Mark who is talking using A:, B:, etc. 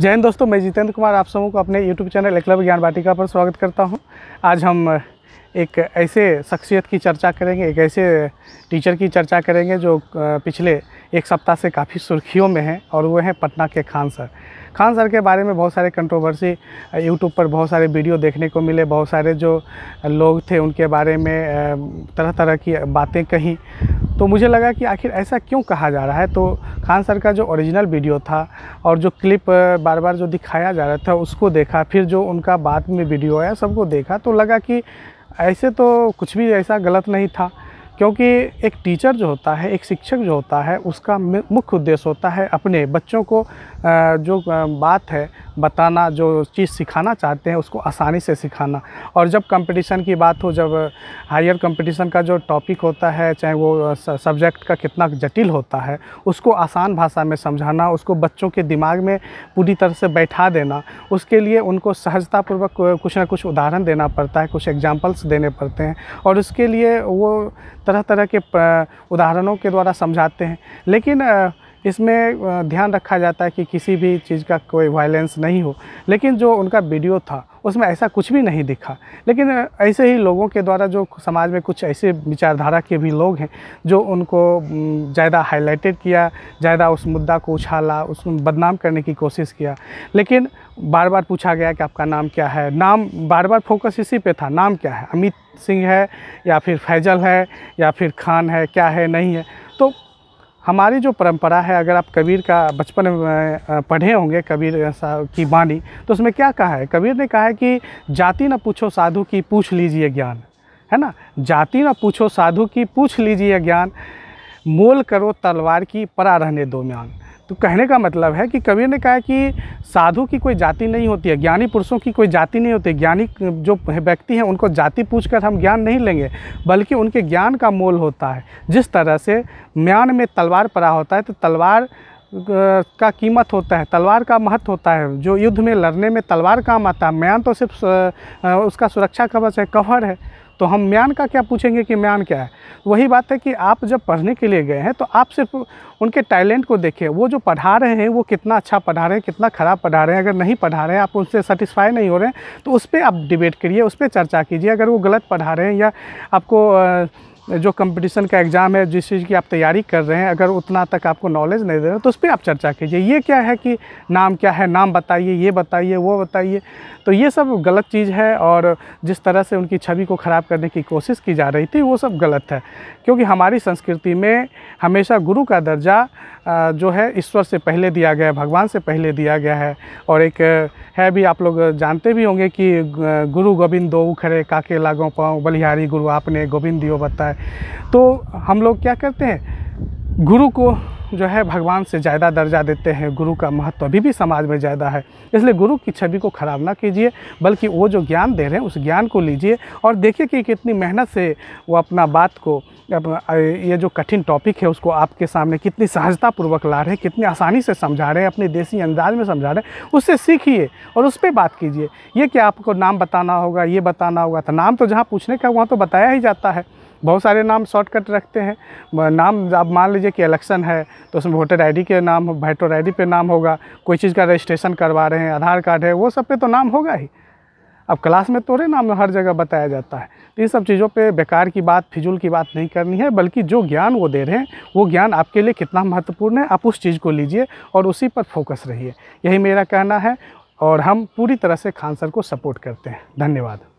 A: जय हिंद दोस्तों मैं जितेंद्र कुमार आप सबों को अपने यूट्यूब चैनल एकलव्य ज्ञान वाटिका पर स्वागत करता हूं आज हम एक ऐसे शख्सियत की चर्चा करेंगे एक ऐसे टीचर की चर्चा करेंगे जो पिछले एक सप्ताह से काफ़ी सुर्खियों में हैं और वो हैं पटना के खान सर खान सर के बारे में बहुत सारे कंट्रोवर्सी यूट्यूब पर बहुत सारे वीडियो देखने को मिले बहुत सारे जो लोग थे उनके बारे में तरह तरह की बातें कहीं तो मुझे लगा कि आखिर ऐसा क्यों कहा जा रहा है तो खान सर का जो ओरिजिनल वीडियो था और जो क्लिप बार बार जो दिखाया जा रहा था उसको देखा फिर जो उनका बाद में वीडियो आया सबको देखा तो लगा कि ऐसे तो कुछ भी ऐसा गलत नहीं था क्योंकि एक टीचर जो होता है एक शिक्षक जो होता है उसका मुख्य उद्देश्य होता है अपने बच्चों को जो बात है बताना जो चीज़ सिखाना चाहते हैं उसको आसानी से सिखाना और जब कंपटीशन की बात हो जब हायर कंपटीशन का जो टॉपिक होता है चाहे वो सब्जेक्ट का कितना जटिल होता है उसको आसान भाषा में समझाना उसको बच्चों के दिमाग में पूरी तरह से बैठा देना उसके लिए उनको सहजतापूर्वक कुछ ना कुछ उदाहरण देना पड़ता है कुछ एग्जाम्पल्स देने पड़ते हैं और उसके लिए वो तरह तरह के उदाहरणों के द्वारा समझाते हैं लेकिन इसमें ध्यान रखा जाता है कि किसी भी चीज़ का कोई वायलेंस नहीं हो लेकिन जो उनका वीडियो था उसमें ऐसा कुछ भी नहीं दिखा लेकिन ऐसे ही लोगों के द्वारा जो समाज में कुछ ऐसे विचारधारा के भी लोग हैं जो उनको ज़्यादा हाईलाइटेड किया ज़्यादा उस मुद्दा को उछाला उसमें बदनाम करने की कोशिश किया लेकिन बार बार पूछा गया कि आपका नाम क्या है नाम बार बार फोकस इसी पे था नाम क्या है अमित सिंह है या फिर फैजल है या फिर खान है क्या है नहीं है तो हमारी जो परंपरा है अगर आप कबीर का बचपन में पढ़े होंगे कबीर साहब की वाणी तो उसमें क्या कहा है कबीर ने कहा है कि जाति न पूछो साधु की पूछ लीजिए ज्ञान है ना जाति न पूछो साधु की पूछ लीजिए ज्ञान मोल करो तलवार की परा रहने दो म्यान तो कहने का मतलब है कि कबीर ने कहा कि साधु की कोई जाति नहीं होती है ज्ञानी पुरुषों की कोई जाति नहीं होती ज्ञानी जो व्यक्ति हैं उनको जाति पूछ कर हम ज्ञान नहीं लेंगे बल्कि उनके ज्ञान का मोल होता है जिस तरह से म्यान में तलवार पड़ा होता है तो तलवार का कीमत होता है तलवार का महत्व होता है जो युद्ध में लड़ने में तलवार काम आता है म्यान तो सिर्फ उसका सुरक्षा कवच है कवर है तो हम म्यान का क्या पूछेंगे कि म्यान क्या है वही बात है कि आप जब पढ़ने के लिए गए हैं तो आप सिर्फ उनके टैलेंट को देखें वो जो पढ़ा रहे हैं वो कितना अच्छा पढ़ा रहे हैं कितना ख़राब पढ़ा रहे हैं अगर नहीं पढ़ा रहे हैं आप उनसे सेटिस्फाई नहीं हो रहे हैं तो उस पर आप डिबेट करिए उस पर चर्चा कीजिए अगर वो गलत पढ़ा रहे हैं या आपको जो कंपटीशन का एग्ज़ाम है जिस चीज़ की आप तैयारी कर रहे हैं अगर उतना तक आपको नॉलेज नहीं दे रहे तो उस पर आप चर्चा कीजिए ये क्या है कि नाम क्या है नाम बताइए ये बताइए वो बताइए तो ये सब गलत चीज़ है और जिस तरह से उनकी छवि को ख़राब करने की कोशिश की जा रही थी वो सब गलत है क्योंकि हमारी संस्कृति में हमेशा गुरु का दर्जा जो है ईश्वर से पहले दिया गया है भगवान से पहले दिया गया है और एक है भी आप लोग जानते भी होंगे कि गुरु गोविंद दो खरे काके लागो पाँव बलिहारी गुरु आपने गोविंद दियो बताए है तो हम लोग क्या करते हैं गुरु को जो है भगवान से ज़्यादा दर्जा देते हैं गुरु का महत्व अभी भी समाज में ज़्यादा है इसलिए गुरु की छवि को ख़राब ना कीजिए बल्कि वो जो ज्ञान दे रहे हैं उस ज्ञान को लीजिए और देखिए कि कितनी मेहनत से वो अपना बात को ये जो कठिन टॉपिक है उसको आपके सामने कितनी सहजतापूर्वक ला रहे हैं कितनी आसानी से समझा रहे हैं अपने देसी अंदाज में समझा रहे हैं उससे सीखिए और उस पर बात कीजिए ये क्या आपको नाम बताना होगा ये बताना होगा तो नाम तो जहाँ पूछने का वहाँ तो बताया ही जाता है बहुत सारे नाम शॉर्टकट रखते हैं नाम आप मान लीजिए कि इलेक्शन है तो उसमें वोटर आईडी के नाम वोटर आईडी पे नाम होगा कोई चीज़ का रजिस्ट्रेशन करवा रहे हैं आधार कार्ड है वो सब पे तो नाम होगा ही अब क्लास में तोड़े नाम हर जगह बताया जाता है तो इन सब चीज़ों पे बेकार की बात फिजूल की बात नहीं करनी है बल्कि जो ज्ञान वो दे रहे हैं वो ज्ञान आपके लिए कितना महत्वपूर्ण है आप उस चीज़ को लीजिए और उसी पर फोकस रहिए यही मेरा कहना है और हम पूरी तरह से खान सर को सपोर्ट करते हैं धन्यवाद